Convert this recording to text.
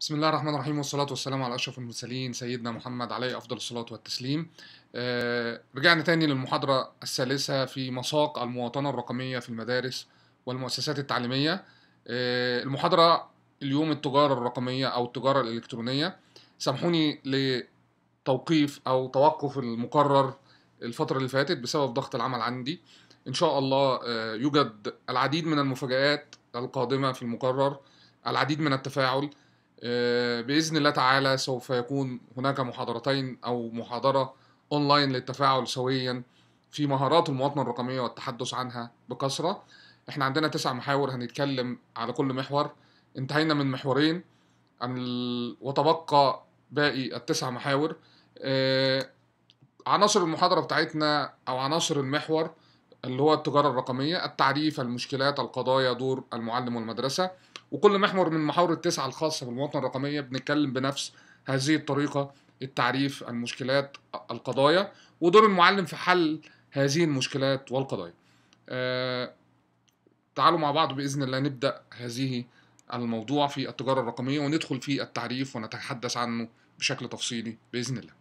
بسم الله الرحمن الرحيم والصلاة والسلام على أشرف المرسلين سيدنا محمد عليه أفضل الصلاة والتسليم آه، رجعنا تاني للمحاضرة الثالثة في مساق المواطنة الرقمية في المدارس والمؤسسات التعليمية آه، المحاضرة اليوم التجارة الرقمية أو التجارة الإلكترونية سامحوني لتوقيف أو توقف المقرر الفترة اللي فاتت بسبب ضغط العمل عندي إن شاء الله آه، يوجد العديد من المفاجآت القادمة في المقرر العديد من التفاعل آه، باذن الله تعالى سوف يكون هناك محاضرتين او محاضره اونلاين للتفاعل سويا في مهارات المواطنه الرقميه والتحدث عنها بكثره احنا عندنا تسع محاور هنتكلم على كل محور انتهينا من محورين عن ال... وتبقى باقي التسع محاور آه، عناصر المحاضرة بتاعتنا أو عناصر المحور اللي هو التجارة الرقمية التعريف المشكلات القضايا دور المعلم والمدرسة وكل محور من محاور التسعة الخاصة بالمواطنة الرقمية بنتكلم بنفس هذه الطريقة التعريف المشكلات القضايا ودور المعلم في حل هذه المشكلات والقضايا آه تعالوا مع بعض بإذن الله نبدأ هذه الموضوع في التجارة الرقمية وندخل في التعريف ونتحدث عنه بشكل تفصيلي بإذن الله